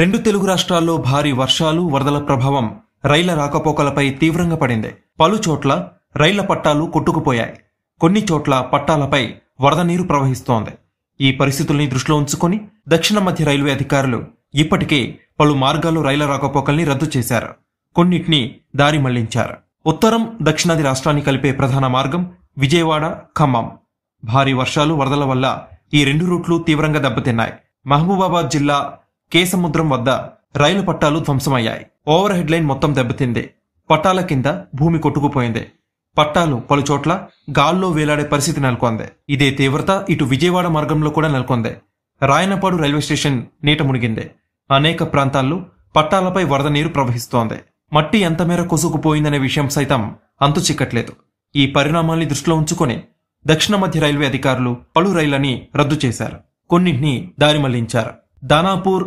రెండు తెలుగు రాష్ట్రాల్లో భారీ వర్షాలు వరదల ప్రభావం రైళ్ల రాకపోకలపై తీవ్రంగా పడింది పలు చోట్ల రైళ్ల పట్టాలు కొట్టుకుపోయాయి కొన్ని చోట్ల పట్టాలపై వరద నీరు ప్రవహిస్తోంది ఈ పరిస్థితుల్ని దృష్టిలో ఉంచుకొని దక్షిణ మధ్య రైల్వే అధికారులు ఇప్పటికే పలు మార్గాల్లో రైళ్ల రాకపోకల్ని రద్దు చేశారు కొన్నిటిని దారి మళ్లించారు ఉత్తరం దక్షిణాది రాష్ట్రాన్ని కలిపే ప్రధాన మార్గం విజయవాడ ఖమ్మం భారీ వర్షాలు వరదల వల్ల ఈ రెండు రూట్లు తీవ్రంగా దెబ్బతిన్నాయి మహబూబాబాద్ జిల్లా కేసముద్రం వద్ద రైలు పట్టాలు ధ్వంసమయ్యాయి ఓవర్ హెడ్ లైన్ మొత్తం దెబ్బతింది పట్టాల కింద భూమి కొట్టుకుపోయింది పట్టాలు పలుచోట్ల గాల్లో వేలాడే పరిస్థితి నెలకొంది ఇదే తీవ్రత ఇటు విజయవాడ మార్గంలో కూడా నెలకొంది రాయనపాడు రైల్వే స్టేషన్ నీట మునిగింది అనేక ప్రాంతాల్లో పట్టాలపై వరద నీరు ప్రవహిస్తోంది మట్టి ఎంతమేర కొసుకుపోయిందనే విషయం సైతం అంతు చిక్కట్లేదు ఈ పరిణామాల్ని దృష్టిలో ఉంచుకొని దక్షిణ మధ్య రైల్వే అధికారులు పలు రైళ్లని రద్దు చేశారు కొన్నింటిని దారి మళ్లించారు దానాపూర్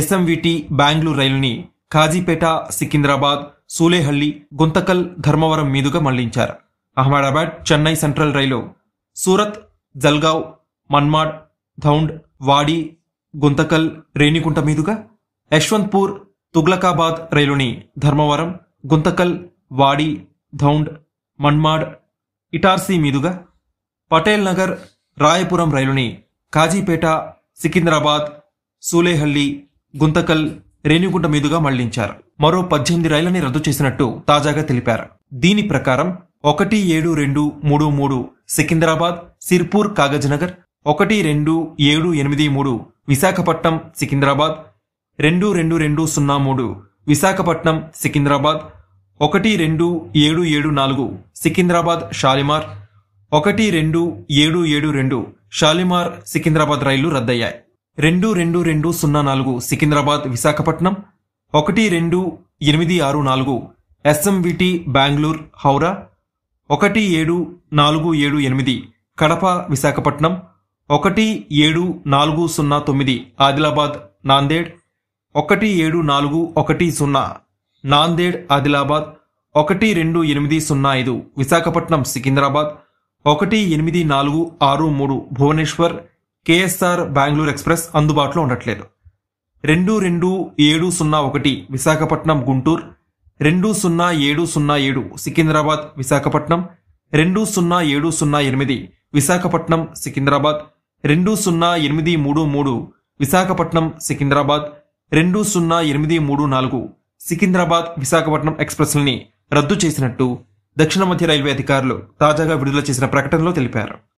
ఎస్ఎంవిటి బెంగళూరు రైలుని కాజీపేట సికింద్రాబాద్ సూలేహల్లి గుంతకల్ ధర్మవరం మీదుగా మళ్లించారు అహ్మదాబాద్ చెన్నై సెంట్రల్ రైలు సూరత్ జల్గావ్ మన్మాడ్ ధౌండ్ వాడి గుంతకల్ రేణిగుంట మీదుగా యశ్వంత్పూర్ తుగ్లకాబాద్ రైలుని ధర్మవరం గుంతకల్ వాడి ధౌండ్ మన్మాడ్ ఇటార్సీ మీదుగా పటేల్ నగర్ రాయపురం రైలుని కాజీపేట సికింద్రాబాద్ సూలేహల్లి గుంతకల్ రేణిగుంట మీదుగా మళ్లించారు మరో పద్దెనిమిది రైళ్లని రద్దు చేసినట్టు తాజాగా తెలిపారు దీని ప్రకారం ఒకటి ఏడు రెండు మూడు మూడు సికింద్రాబాద్ సిర్పూర్ కాగజ్నగర్ ఒకటి రెండు ఏడు ఎనిమిది మూడు విశాఖపట్నం సికింద్రాబాద్ రెండు రెండు రెండు సున్నా మూడు విశాఖపట్నం సికింద్రాబాద్ ఒకటి రెండు ఏడు ఏడు నాలుగు సికింద్రాబాద్ షాలిమార్ ఒకటి రెండు ఏడు ఏడు రెండు షాలిమార్ సికింద్రాబాద్ రైళ్లు రద్దయ్యాయి రెండు రెండు రెండు సున్నా నాలుగు సికింద్రాబాద్ విశాఖపట్నం ఒకటి రెండు ఎనిమిది ఆరు నాలుగు ఎస్ఎంవిటి బెంగళూర్ హౌరా ఒకటి ఏడు నాలుగు ఏడు ఎనిమిది కడప విశాఖపట్నం ఒకటి ఏడు నాలుగు సున్నా తొమ్మిది ఆదిలాబాద్ నాందేడ్ ఒకటి ఏడు నాలుగు ఒకటి సున్నా నాందేడ్ ఆదిలాబాద్ ఒకటి రెండు ఎనిమిది సున్నా ఐదు విశాఖపట్నం సికింద్రాబాద్ ఒకటి ఎనిమిది నాలుగు ఆరు మూడు భువనేశ్వర్ కేఎస్ఆర్ బెంగళూరు ఎక్స్ప్రెస్ అందుబాటులో ఉండట్లేదు రెండు రెండు ఏడు సున్నా ఒకటి విశాఖపట్నం గుంటూరు రెండు సున్నా ఏడు సున్నా ఏడు సికింద్రాబాద్ విశాఖపట్నం రెండు సున్నా ఏడు సున్నా ఎనిమిది విశాఖపట్నం సికింద్రాబాద్ రెండు సున్నా ఎనిమిది మూడు మూడు విశాఖపట్నం సికింద్రాబాద్ రెండు సున్నా ఎనిమిది మూడు నాలుగు సికింద్రాబాద్ విశాఖపట్నం ఎక్స్ప్రెస్లని రద్దు చేసినట్టు దక్షిణ మధ్య రైల్వే అధికారులు తాజాగా విడుదల చేసిన ప్రకటనలో తెలిపారు